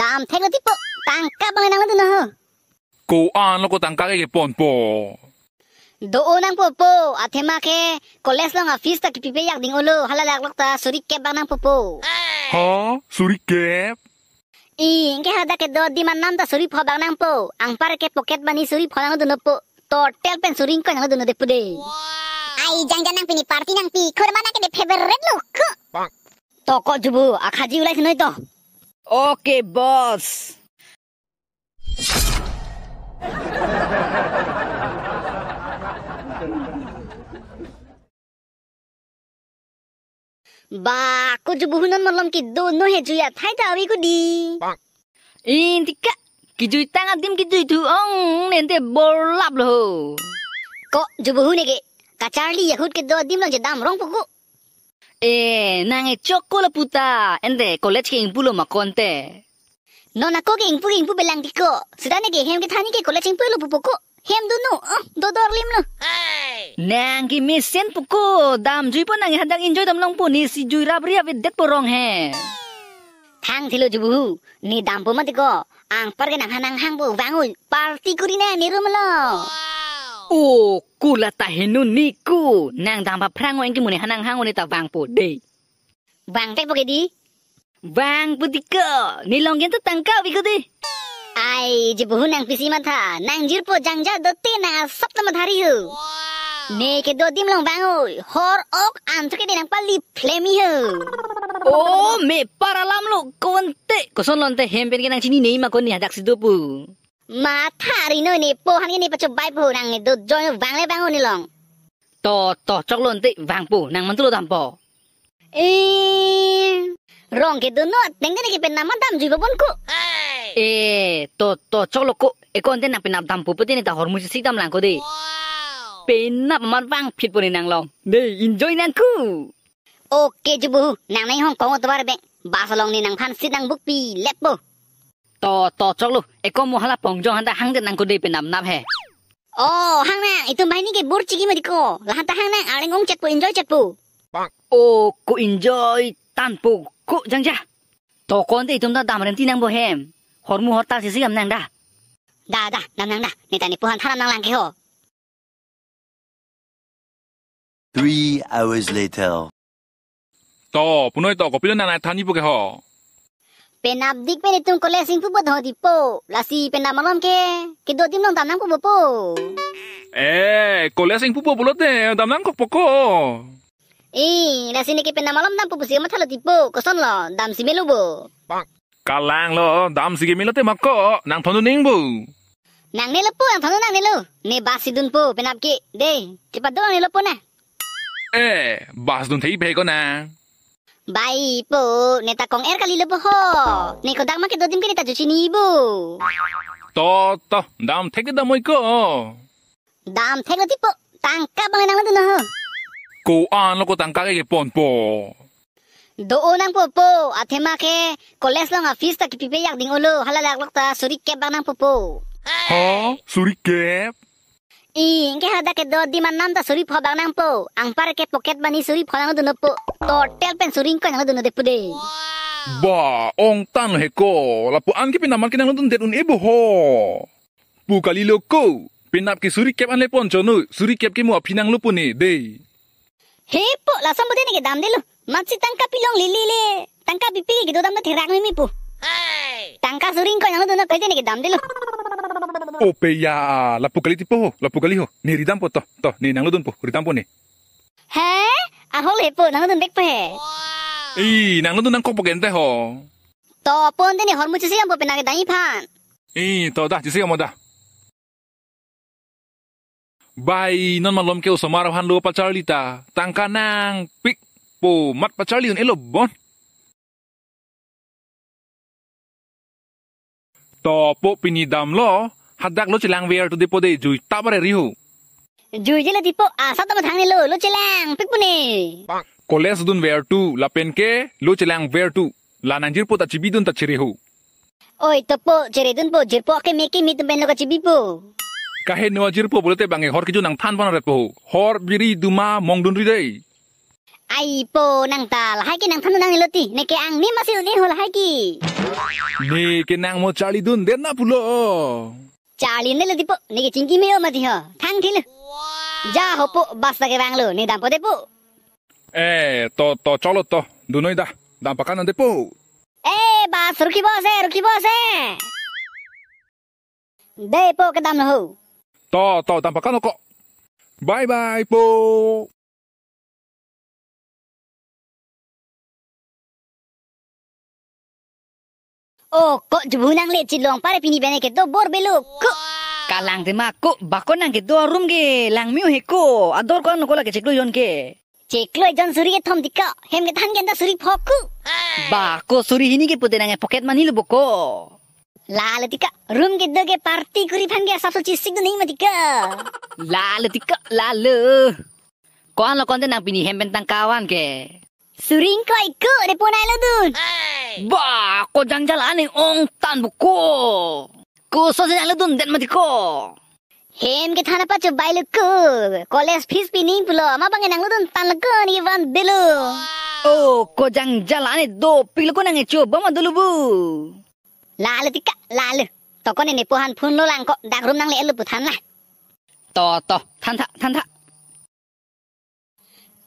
দাম থাকলে তুই টাঙ্কা বাংলা নামলে না কো আন লোক টাঙ্কা গে পন পো দো ও নাং পোপো আথে মাকে কলেজ লং অফিস তাক পিপে ইয়াক দিং ওলো হালা লাগ লক তা সুরি কেব বানাং পোপো হ সুরি কেব ইং কে হাদা কে দো দি মান নাম তা সুরি ফ বানাং পো আং পার কে পকেট বানি সুরি ফলাং দু নপো তো টেল পেন সুরি কই নাং দু ন দেপু দে আই জাং জাং নাং পিনি পার্টি নাং পি খোর মানা কে দে ফেভারিট লুক তো কজবু আখাজি উলাইছ নই তো ওকে বস বা কুজ বুহুন মলম কি দো নো হে জুয়া থাই তা আবি ইন তিকা কি জুই তাঙা দিম কি জুই থু অং নেতে বড় লাভ ল হো ক জুবহু নেকে কাচারলি ইহুত কে দো দিম ল দাম রং পকু Eh, nang choco la puta. Ende, college ke impulo makonte. No nako ke impu impu belang diko. Sudane ke hem ke thani ke college impu lo pupoko. Hem dunu, do dor lim lo. Nang ki miss sen puko. Dam jui pon nang hadang enjoy dam long poni si jui rabri ave det porong he. Thang thilo jubu. Ni dam po matiko. Ang parga nang hanang hang bo wangun. Party kurina ni rumlo. Wow. ô cú là ta hinu ni cú nàng đang bà prang ngoan cái mùi hanang hang ta vàng bồ đi vàng cách bao cái đi vàng bồ đi cơ ni long kiến tất tăng cao vì cơ đi ai chỉ bố nàng pisi mà thà nàng chỉ bố chẳng cha đốt tiền nàng à, sắp tâm thari hư nè cái đốt tim lòng vàng ơi hor ok ăn cho cái nàng pali flemi hư ô mẹ paralam lo con tệ có son lon tệ hem bên cái nàng chini nei mà con ni hadak sidopu মাথারিনো নে পোহান নে পাচো by পো নাং দো জয় বাংলে বাং নে long তো তো চকলন তে বাং পো নাং মন তুলো দাম পো এ রং কে দো নো তেঙ্গে নে পে নাম দাম জিবো বন কো এ তো তো চকলো কো এ কোন না পে নাম দাম পো পতে নে তা হরমুজ সি দাম লাং কো দে পে না মান বাং ফিট পো নে নাং লং দে এনজয় নাং কু ওকে জবু নাং নাই হং কং তোবার বে বাসলং নে নাং ফান সি নাং বুক পি লেপো to to chok lu eko mohala pongjong handa hangde nang kudei penam nap he oh hang na itu mai ni ke bur chigi mari ko la hanta hang na areng ong chak pu enjoy chak pu oh ku enjoy tan pu ku jang ja to kon de itum da dam rem tinang bo hem hormu horta sisi gam nang da da da nam nang da ni ta ni puhan tharam nang lang ke ho Three hours later. To, punoi to, kopi lo nana thani bu ke ho. pe penitung kole sing pu ba't di po? Lasi malam ke, kidodim lang tamnang po po. Eh, ko lesing po po bulot eh, damnang ko po ko. Eh, lasi ni ke malam nam po po siya matalo tipo, koson lo, dam si melu bo. Kalang lo, dam si melo te makko, nang tonu ning bu. Nang nelo po, nang tonu nang nelo, Ne si dun po, ki. de, kipat doon nilo po na. Eh, bas dun tayo ko na. bai po, neta kong er kalilo po ho. Neko dagma ke dodim ke neta juci ni ibu. To dam theke dam ko. Dam theke ti po, tangka bang nang tu no. Ko an lo ko tangka ke pon po. Do nang po po, athema ke koles lang afis ta ki pipe yak ding olo halalak lok ta surik ke bang nang po po. Ha, surik ke? i ingke hada ke do di manam ta suri pho nang po ang par ke pocket bani suri pho nang duno po to tel pen suri ko nang duno de po de ba ong tan he ko lapu an ke pinaman ke nang dun det un ebo ho pu kali lo ko pinap ke suri kep an le pon chonu suri kep ke mu aphinang lo pune de he po la sam bode ne ke dam de lo matsi tangka pilong lili le tangka bipi ke do dam na thirak mi mi pu tangka suri ko nang duno kai de ne ke dam de lo Opeya, la pucaliti po, la pucalijo, ni ritampo to, to, ni nangudun po, ritampo ni. He? Ahol he po, nangudun dek po he. Ee, nangudun nang kopo gente ho. To, pon deni hormu chisi ambo penage dai pan. Ee, to da, chisi amo da. Bai, non malom ke usomaro han lupa charlita, tangka nang pik po mat pacharliun elo bon. To po pinidam lo, হাদাক লুচি লাং বিয়ার টু দি পদে জুই তাবারে রিহু জুই জেলে দিপো আসা তো থাং লো লুচি লাং পিকপুনে কলেজ দুন বেয়ার টু লাপেন কে লুচি লাং বেয়ার টু লা নাঞ্জির পো তা চিবি দুন তা চিরিহু ওই তো পো চিরে দুন পো জিরপো পো কে মেকি মিত বেন লগা চিবি পো কাহে নোয়া জিরপো পো বলতে বাঙে হর কিছু নাং থান বানা রে পো হর বিরি দুমা মংডুন রি দেই আই পো নাং তাল হাই কি নাং থানু নাং লতি নেকে আং নি মাসি উনি হল হাই কি নে কে নাং মো চালি দুন দেন না পুলো ಚಾಳಿನ ಇಲ್ಲದಿಪ್ಪು ನಿಗೆ ಚಿಂಕಿ ಮೇವ ಮತಿ ಹ ಥಾಂಗ್ ಥಿಲ್ ಜಾ ಹೊಪ್ಪು ಬಸ್ ಗೆ ಬ್ಯಾಂಗ್ಲು ನೀ ದಾಂ ಪೋದೆಪ್ಪು ಏ ತೋ ತೋ ಚಲೋ ತೋ ದುನೋಯ್ ದಾ ದಾಂ ಪಕ ನಂದೆಪ್ಪು ಏ ಬಾಸ್ ರುಕಿ ಬಾಸ್ ಏ ರುಕಿ ಬಾಸ್ ಏ ದೇ ಪೋ ಕದಾಮ್ ನೋ ತೋ ತೋ ದಾಂ ಪಕ ನೋಕೋ ಬಾಯ್ ಬಾಯ್ ಪೋ Oh, kok ko nang le cilong pare pini bene ke do bor belo kok? kalang de ma bakon nang ke do rum ge lang miu he ko ador ko nokola ke ciklo yon ke ciklo e jon suri ke thom dikka hem ke than genda suri phoku ba suri hini ke pude nang e pocket mani lu boko party kuri room के दोगे party कुरी fun गया सब चीज sign नहीं मतिक्का Lal तिक्का लाल कौन लो कौन दे ना पिनी हेमबेन तंग kawan ke. Suring kau ikut dia pun air ledun. Ba, kau jangan jalan ni ong tan buku. Kau sosial ledun dan mati kau. হেম কে থানা পাচ্ছ বাইল কো কলেজ ফিস পি নিং পুলো আমা বাঙ্গে নাংলো দন তান লগো নি বান দিলো ও কোজাং জালানে দো পিল কো নাঙ্গে চো বমা দুলুবু লাল তিকা লাল তকনে নে পোহান ফুন লো লাং কো ডাগরুম নাংলে এলু পুথান না তো তো থান থা থান থা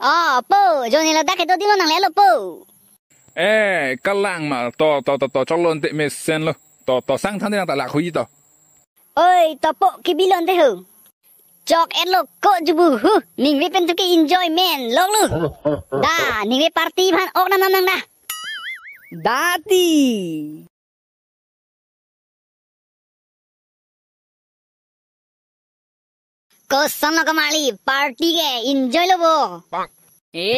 ờ bố cho nên là đã cái tôi đi lo nặng lẽ là bố ê cái làng mà to to to to cho luôn tệ mê sen luôn to to sang thằng đang tại lạc huy to ôi to bố cái bi luôn thế hử chọc em lo cọ chú bù hư mình với bên cái enjoyment lo lu da mình với party phan ok nam nam nam da da ti question কমালি party গে enjoy লব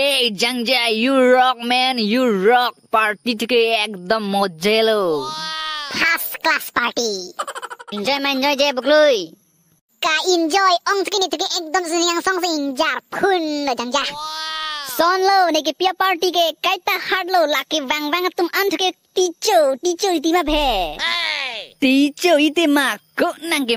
এই জাংজা you rock man you rock party থেকে একদম মজা এলো first class party enjoy enjoy যে বকলুই কা এনজয় অং থেকে নি থেকে একদম সিনিয়াং সং সে ইনজার ফুন জাংজা সন লো নেকি পিয়া পার্টি গে কাইতা হাড লো লাকি ব্যাং ব্যাং তুম আন থেকে টিচো টিচো ইতিমা ভে টিচো ইতিমা ko thank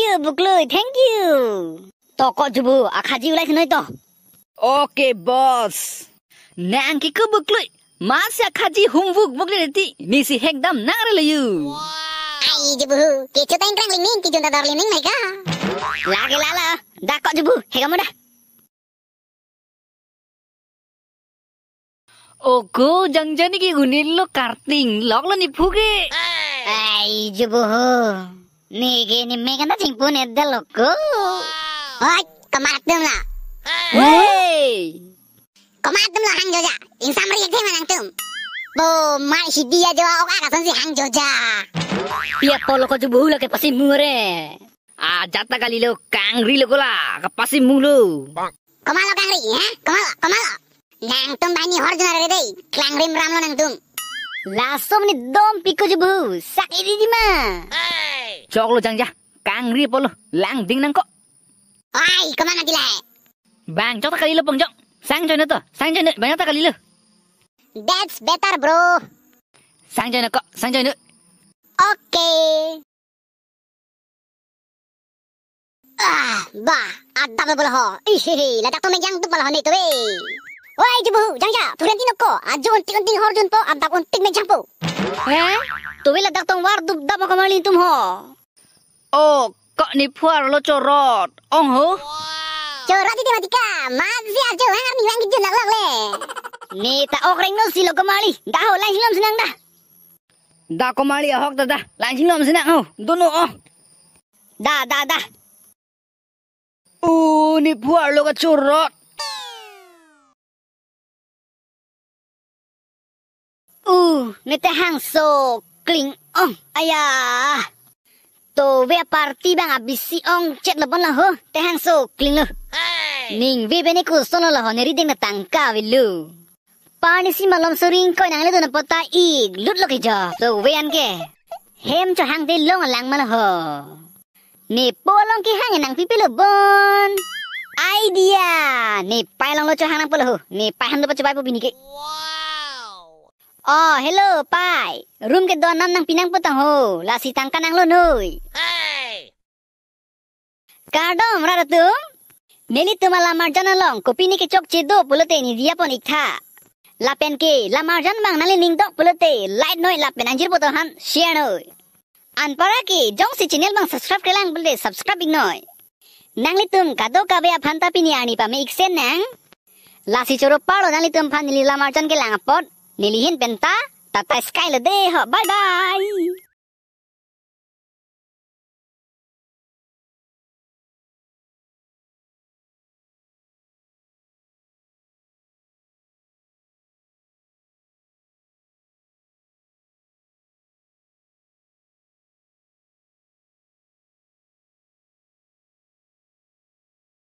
you buklu thank you to Oke, jangan-jangan eh, ini guni lo karting. Lok lo nipu ke. Ayy, jubu ho. Nih, gini mekan tak cimpu nipu lo ko. Oh, kematum lo. Wey. Kematum lo, Hang Joja. Yang sama rikin sih, manang tum. Boom, mari si dia jawa ko jubu ho ke pasi mure. Eh? Ah, jatah kali lo, kangri lo ko lah. Ke pasi mulu. Kemalo kangri, ya? Eh? Kemalo, kemalo. ಲ್ಯಾಂಗ್ಟುಮ್ ಬಾನಿ ಹೊರಜನ ರೆದೈ ಕ್ಲಾಂಗ್ರಿಮ್ ರಾಮ್ಲ ನಂಗ್ತುಮ್ ಲಾಸೋಮನಿ ದೋಮ್ ಪಿಕ್ಕುಜು ಬು ಸಾಕಿದಿ ದಿಮ ಚೋಗ್ಲು ಜಂಗ್ಜ ಕಾಂಗ್ರಿ ಪೋಲು ಲ್ಯಾಂಗ್ ದಿಂಗ್ ನಂಕೋ ಆಯ್ ಕಮಾ ನದಿಲ ಬಾಂಗ್ ಚೋತ ಕಲಿಲು ಪಂಗ್ಜೋ sang join to sang banyak tak kali lo. that's better bro sang kok sang oke ah bah adab bolah ihihi ladak tu mejang tu ho ni tu weh Wah Jibu, jangan ya. Turun di nuko. Aja untik untik horjun po, antak untik mencampu. Eh? Tuh bilang dak tong war dub dama kamar lintum ho. Oh, kok nih puar lo corot, ong ho? Wow. Corot itu matika. Masih aja hangar nih yang gijun lalak le. Nih tak okring nol si lo kamari. Dah ho, langsung silam senang dah. Dah kamari ahok dah dah. Langsung silam senang ho. Dunu oh. Dah, dah, dah. Oh uh, nih puar lo kecurot. Uh, nete hangso kling ong. Aya. To ve parti bang abisi ong chet lebon lah ho. Te hangso kling lo. Ning ve bene ku sono lah ho neri ding na tangka vilu. Pani si malam suring koi nangle dona pota ig lut lo kijo. To ve an ke. Hem cho hang de long lang mana ho. Ni polong ki hang nang pipi lebon. Idea. Ni pai long lo cho hang nang polo ho. Ni pai hang lo pa cho pai po bini ke. Wow. Oh, hello, pai. Room ke doan nan nang pinang potang ho. La si tang kanang lo noi. Hey! Kardom rara tum. Neli tumal lamar jana long kopini ke chok chedo pulote ni dia pon ikha. Lapen ke lamar jan bang nali ning dok pulote light noi lapen anjir potang han share noi. An para ke jong si channel bang subscribe kelang pulote subscribe ignoi. Nangli tum kado kabe apanta pini ani pa me iksen nang. Lasi choro paro nangli tum phan nili lamar jan ke lang apot Nilihin benta, tata sky lede, deho. Bye bye.